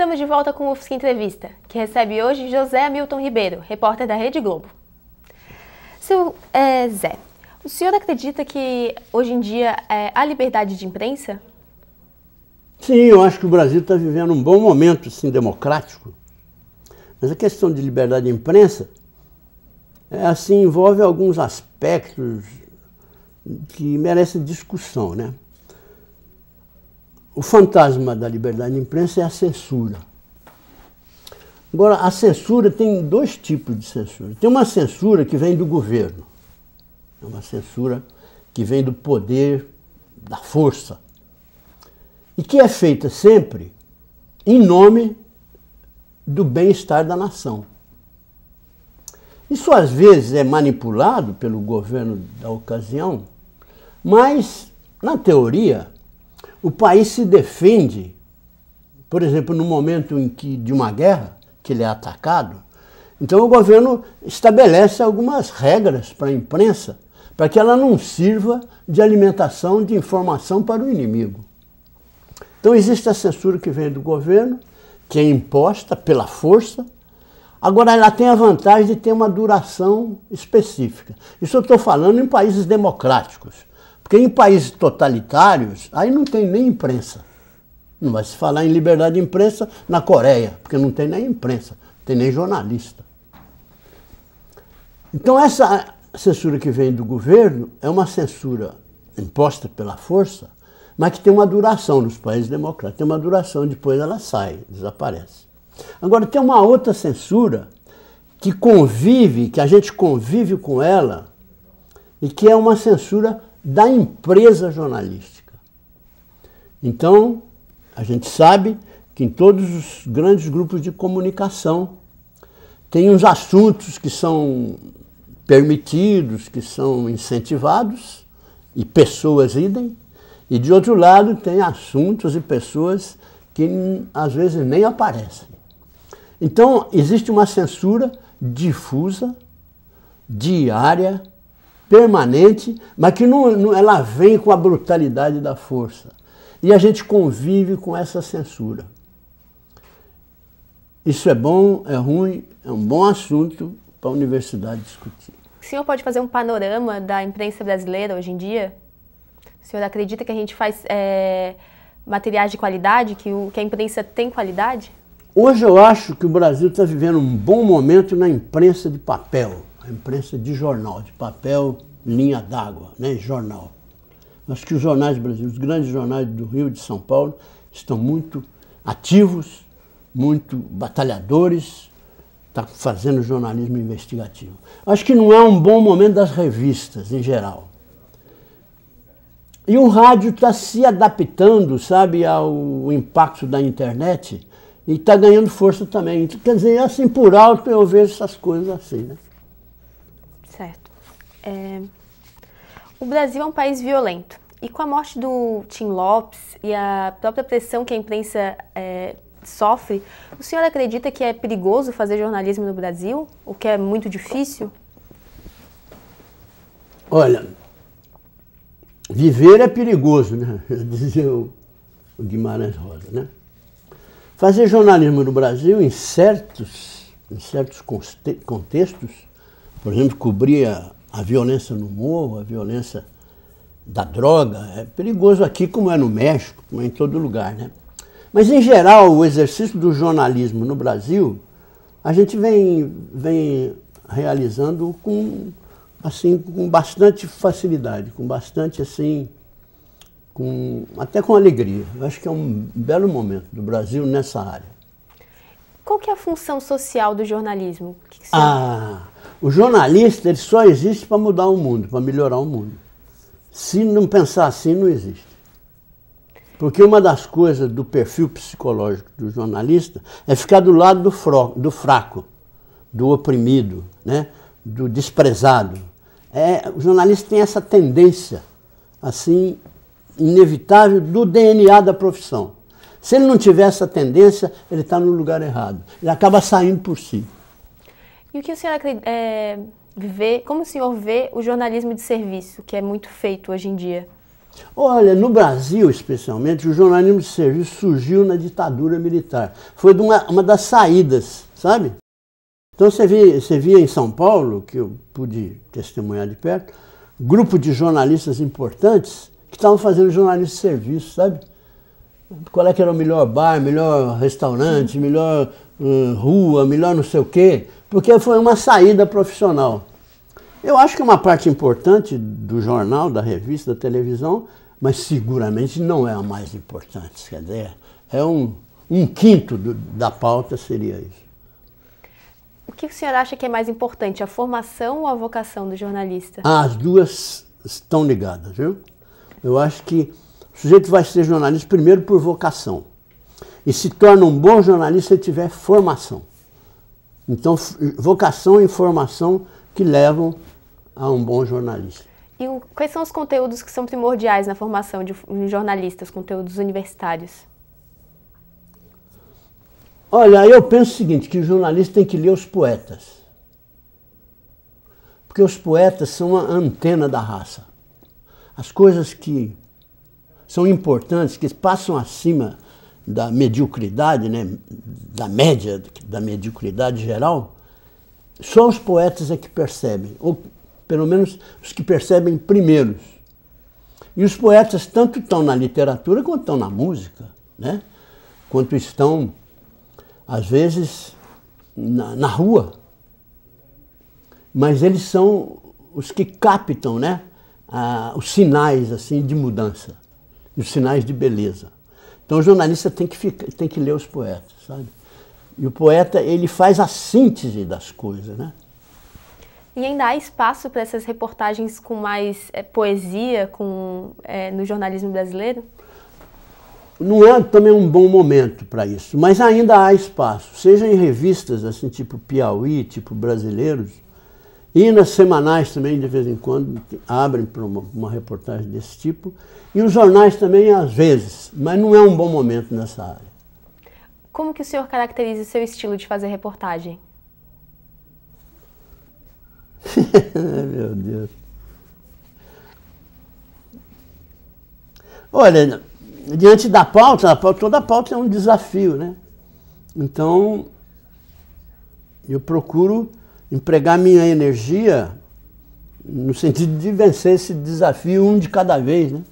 Estamos de volta com o UFSC Entrevista, que recebe hoje José Hamilton Ribeiro, repórter da Rede Globo. Seu é, Zé, o senhor acredita que hoje em dia é, há liberdade de imprensa? Sim, eu acho que o Brasil está vivendo um bom momento assim, democrático. Mas a questão de liberdade de imprensa é, assim, envolve alguns aspectos que merecem discussão. Né? o fantasma da liberdade de imprensa é a censura. Agora, a censura tem dois tipos de censura. Tem uma censura que vem do governo, é uma censura que vem do poder, da força, e que é feita sempre em nome do bem-estar da nação. Isso às vezes é manipulado pelo governo da ocasião, mas, na teoria, o país se defende, por exemplo, no momento em que de uma guerra, que ele é atacado, então o governo estabelece algumas regras para a imprensa, para que ela não sirva de alimentação de informação para o inimigo. Então existe a censura que vem do governo, que é imposta pela força. Agora ela tem a vantagem de ter uma duração específica. Isso eu estou falando em países democráticos. Porque em países totalitários, aí não tem nem imprensa. Não vai se falar em liberdade de imprensa na Coreia, porque não tem nem imprensa, não tem nem jornalista. Então, essa censura que vem do governo é uma censura imposta pela força, mas que tem uma duração nos países democráticos. Tem uma duração, depois ela sai, desaparece. Agora, tem uma outra censura que convive, que a gente convive com ela, e que é uma censura da empresa jornalística. Então, a gente sabe que em todos os grandes grupos de comunicação tem uns assuntos que são permitidos, que são incentivados, e pessoas idem, e de outro lado tem assuntos e pessoas que às vezes nem aparecem. Então, existe uma censura difusa, diária, permanente, mas que não, não, ela vem com a brutalidade da força. E a gente convive com essa censura. Isso é bom, é ruim, é um bom assunto para a universidade discutir. O senhor pode fazer um panorama da imprensa brasileira hoje em dia? O senhor acredita que a gente faz é, materiais de qualidade, que, o, que a imprensa tem qualidade? Hoje eu acho que o Brasil está vivendo um bom momento na imprensa de papel a imprensa de jornal, de papel, linha d'água, né, jornal. Acho que os jornais brasileiros, os grandes jornais do Rio e de São Paulo, estão muito ativos, muito batalhadores, está fazendo jornalismo investigativo. Acho que não é um bom momento das revistas em geral. E o rádio está se adaptando, sabe, ao impacto da internet e está ganhando força também. Então, quer dizer, é assim por alto eu vejo essas coisas assim, né? É... O Brasil é um país violento. E com a morte do Tim Lopes e a própria pressão que a imprensa é, sofre, o senhor acredita que é perigoso fazer jornalismo no Brasil? O que é muito difícil? Olha, viver é perigoso, né? Dizia o Guimarães Rosa, né? Fazer jornalismo no Brasil, em certos, em certos contextos, por exemplo, cobrir a, a violência no morro, a violência da droga. É perigoso aqui, como é no México, como é em todo lugar, né? Mas, em geral, o exercício do jornalismo no Brasil, a gente vem, vem realizando com, assim, com bastante facilidade, com bastante, assim, com, até com alegria. Eu acho que é um belo momento do Brasil nessa área. Qual que é a função social do jornalismo? Que que você... Ah, o jornalista ele só existe para mudar o mundo, para melhorar o mundo. Se não pensar assim, não existe. Porque uma das coisas do perfil psicológico do jornalista é ficar do lado do, fro, do fraco, do oprimido, né? do desprezado. É, o jornalista tem essa tendência, assim, inevitável do DNA da profissão. Se ele não tiver essa tendência, ele está no lugar errado. Ele acaba saindo por si. E o que o senhor é, vê, como o senhor vê o jornalismo de serviço, que é muito feito hoje em dia? Olha, no Brasil especialmente, o jornalismo de serviço surgiu na ditadura militar. Foi uma, uma das saídas, sabe? Então você via, você via em São Paulo, que eu pude testemunhar de perto, grupo de jornalistas importantes que estavam fazendo jornalismo de serviço, sabe? Qual é que era o melhor bar, melhor restaurante, melhor uh, rua, melhor não sei o quê porque foi uma saída profissional. Eu acho que é uma parte importante do jornal, da revista, da televisão, mas seguramente não é a mais importante. Quer dizer, é um, um quinto do, da pauta seria isso. O que o senhor acha que é mais importante, a formação ou a vocação do jornalista? Ah, as duas estão ligadas, viu? Eu acho que o sujeito vai ser jornalista primeiro por vocação. E se torna um bom jornalista se tiver formação. Então, vocação e informação que levam a um bom jornalista. E quais são os conteúdos que são primordiais na formação de jornalistas? os conteúdos universitários? Olha, eu penso o seguinte, que o jornalista tem que ler os poetas. Porque os poetas são a antena da raça. As coisas que são importantes, que passam acima da mediocridade, né, da média, da mediocridade geral, só os poetas é que percebem, ou pelo menos os que percebem primeiros. E os poetas tanto estão na literatura quanto estão na música, né? quanto estão, às vezes, na, na rua. Mas eles são os que captam né? Ah, os sinais assim de mudança, os sinais de beleza. Então o jornalista tem que, ficar, tem que ler os poetas, sabe? E o poeta, ele faz a síntese das coisas, né? E ainda há espaço para essas reportagens com mais é, poesia com, é, no jornalismo brasileiro? Não é também um bom momento para isso, mas ainda há espaço, seja em revistas assim, tipo Piauí, tipo Brasileiros, e nas semanais também, de vez em quando, abrem para uma, uma, reportagem desse tipo. E os jornais também, às vezes, mas não é um bom momento nessa área. Como que o senhor caracteriza seu estilo de fazer reportagem? Meu Deus. Olha, diante da pauta, pauta, toda pauta é um desafio, né? Então, eu procuro empregar minha energia no sentido de vencer esse desafio um de cada vez, né?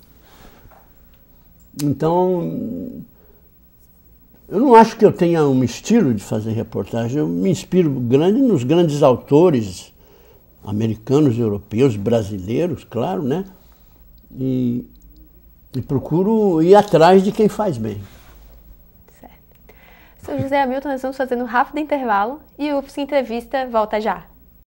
Então, eu não acho que eu tenha um estilo de fazer reportagem. Eu me inspiro grande nos grandes autores americanos, europeus, brasileiros, claro, né? E, e procuro ir atrás de quem faz bem. Sou José Hamilton, nós vamos fazendo um rápido intervalo e o UFSC Entrevista volta já.